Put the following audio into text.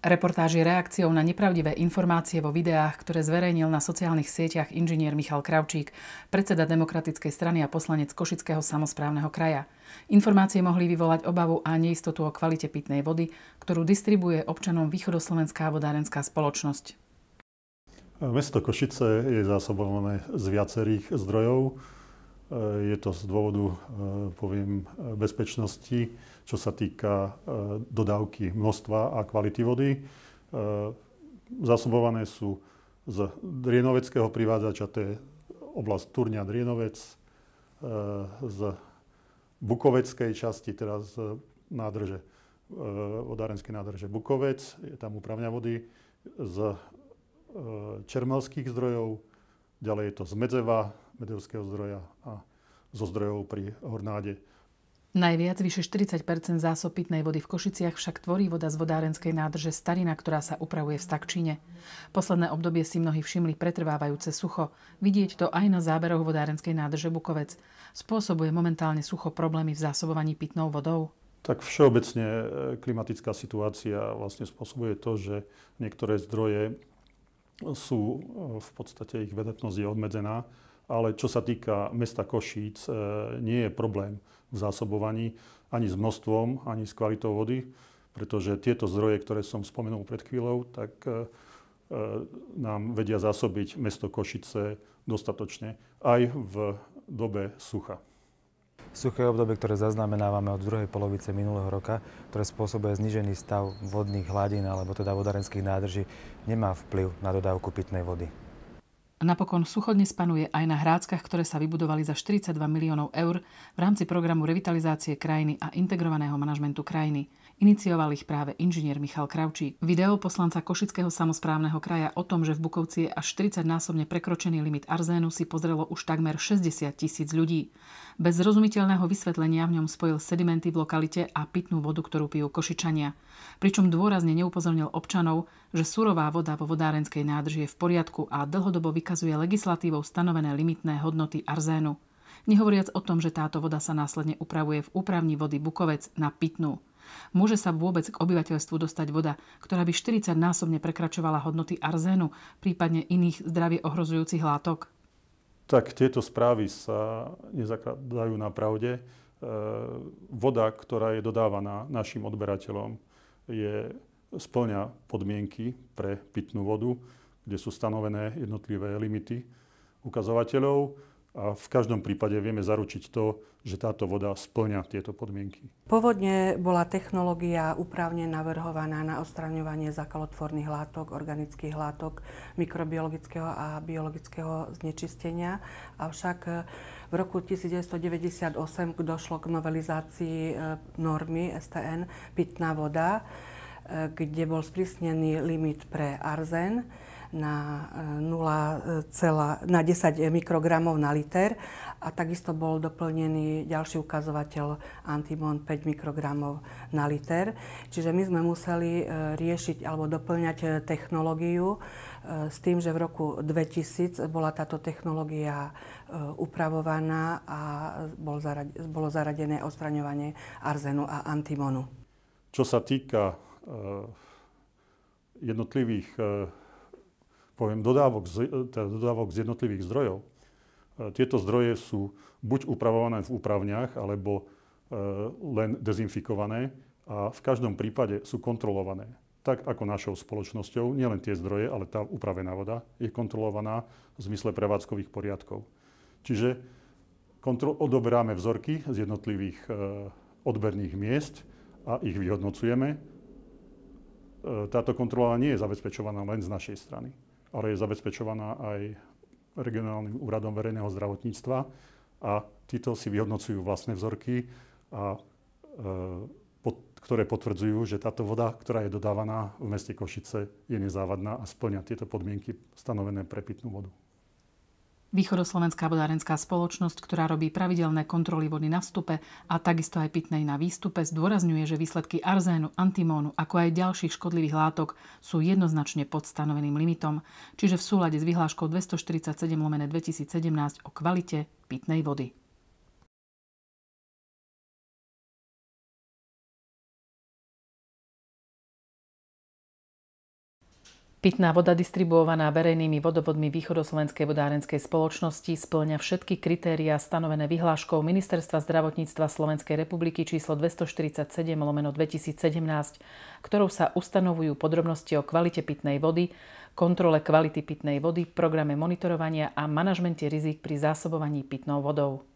Reportáž je reakciou na nepravdivé informácie vo videách, ktoré zverejnil na sociálnych sieťach inžinier Michal Kravčík, predseda Demokratickej strany a poslanec Košického samozprávneho kraja. Informácie mohli vyvolať obavu a neistotu o kvalite pitnej vody, ktorú distribuje občanom Východoslovenská vodárenská spoločnosť. Mesto Košice je zásobované z viacerých zdrojov. E, je to z dôvodu, e, poviem, e, bezpečnosti, čo sa týka dodávky množstva a kvality vody. Zasobované sú z Drienoveckého privádzača, to je oblasť Turňa Drienovec, z Bukoveckej časti, teraz z nádrže, vodárenskej nádrže Bukovec, je tam úpravňa vody, z čermelských zdrojov, ďalej je to z Medzeva, Medovského zdroja a zo zdrojov pri Hornáde. Najviac, vyše 40 zásob pitnej vody v Košiciach však tvorí voda z vodárenskej nádrže Starina, ktorá sa upravuje v Stakčine. Posledné obdobie si mnohí všimli pretrvávajúce sucho. Vidieť to aj na záberoch vodárenskej nádrže Bukovec. Spôsobuje momentálne sucho problémy v zásobovaní pitnou vodou? Tak všeobecne e, klimatická situácia vlastne spôsobuje to, že niektoré zdroje sú e, v podstate ich vedetnosť je obmedzená ale čo sa týka mesta Košíc, e, nie je problém v zásobovaní ani s množstvom, ani s kvalitou vody, pretože tieto zdroje, ktoré som spomenul pred chvíľou, tak e, e, nám vedia zásobiť mesto Košice dostatočne aj v dobe sucha. Suché obdobie, ktoré zaznamenávame od druhej polovice minulého roka, ktoré spôsobuje znížený stav vodných hladín alebo teda vodárenských nádrží, nemá vplyv na dodávku pitnej vody. Napokon suchodnes panuje aj na hráckach, ktoré sa vybudovali za 42 miliónov eur v rámci programu revitalizácie krajiny a integrovaného manažmentu krajiny. Inicioval ich práve inžinier Michal Kravčí. Video poslanca Košického samozprávneho kraja o tom, že v Bukovci je až 40-násobne prekročený limit arzénu, si pozrelo už takmer 60 tisíc ľudí. Bez zrozumiteľného vysvetlenia v ňom spojil sedimenty v lokalite a pitnú vodu, ktorú pijú Košičania. Pričom dôrazne neupozornil občanov, že surová voda vo vodárenskej nádrži je v poriadku a dlhodobo vykazuje legislatívou stanovené limitné hodnoty arzénu. Nehovoriac o tom, že táto voda sa následne upravuje v úpravni vody Bukovec na pitnú. Môže sa vôbec k obyvateľstvu dostať voda, ktorá by 40-násobne prekračovala hodnoty arzénu, prípadne iných zdravie ohrozujúcich látok? Tak tieto správy sa nezakladajú na pravde. E, voda, ktorá je dodávaná našim odberateľom, je splňa podmienky pre pitnú vodu, kde sú stanovené jednotlivé limity ukazovateľov a v každom prípade vieme zaručiť to, že táto voda splňa tieto podmienky. Pôvodne bola technológia úpravne navrhovaná na odstraňovanie zakalotvorných látok, organických látok, mikrobiologického a biologického znečistenia. Avšak eh, v roku 1998 došlo k novelizácii eh, normy STN pitná voda kde bol sprísnený limit pre arzen na, 0, e, e, na 10 mikrogramov na liter a takisto bol doplnený ďalší ukazovateľ antimon 5 mikrogramov na liter. Čiže my sme museli e, riešiť alebo doplňať technológiu s tým, že v roku 2000 bola táto technológia upravovaná a bolo zaradené odstraňovanie arzenu a antimonu. Čo sa týka Eh, jednotlivých eh, poviem, dodávok, z, teda dodávok z jednotlivých zdrojov. Eh, tieto zdroje sú buď upravované v úpravniach, alebo len dezinfikované a v každom prípade sú kontrolované. Tak ako našou spoločnosťou, nielen tie zdroje, ale tá upravená voda je kontrolovaná v zmysle prevádzkových poriadkov. Čiže kontrol, odoberáme vzorky z jednotlivých odberných miest a ich vyhodnocujeme E, táto kontrola nie je zabezpečovaná len z našej strany, ale je zabezpečovaná aj regionálnym úradom verejného zdravotníctva a títo si vyhodnocujú vlastné vzorky, a, e, pod, ktoré potvrdzujú, že táto voda, ktorá je dodávaná v meste Košice, je nezávadná a splňa tieto podmienky stanovené pre pitnú vodu. Východoslovenská vodárenská spoločnosť, ktorá robí pravidelné kontroly vody na vstupe a takisto aj pitnej na výstupe, zdôrazňuje, že výsledky arzénu, antimónu, ako aj ďalších škodlivých látok sú jednoznačne pod stanoveným limitom, čiže v súlade s vyhláškou 247 2017 o kvalite pitnej vody. Pitná voda distribuovaná verejnými vodovodmi Východoslovenskej vodárenskej spoločnosti splňa všetky kritériá stanovené vyhláškou Ministerstva zdravotníctva Slovenskej republiky číslo 247 lomeno 2017, ktorou sa ustanovujú podrobnosti o kvalite pitnej vody, kontrole kvality pitnej vody, programe monitorovania a manažmente rizik pri zásobovaní pitnou vodou.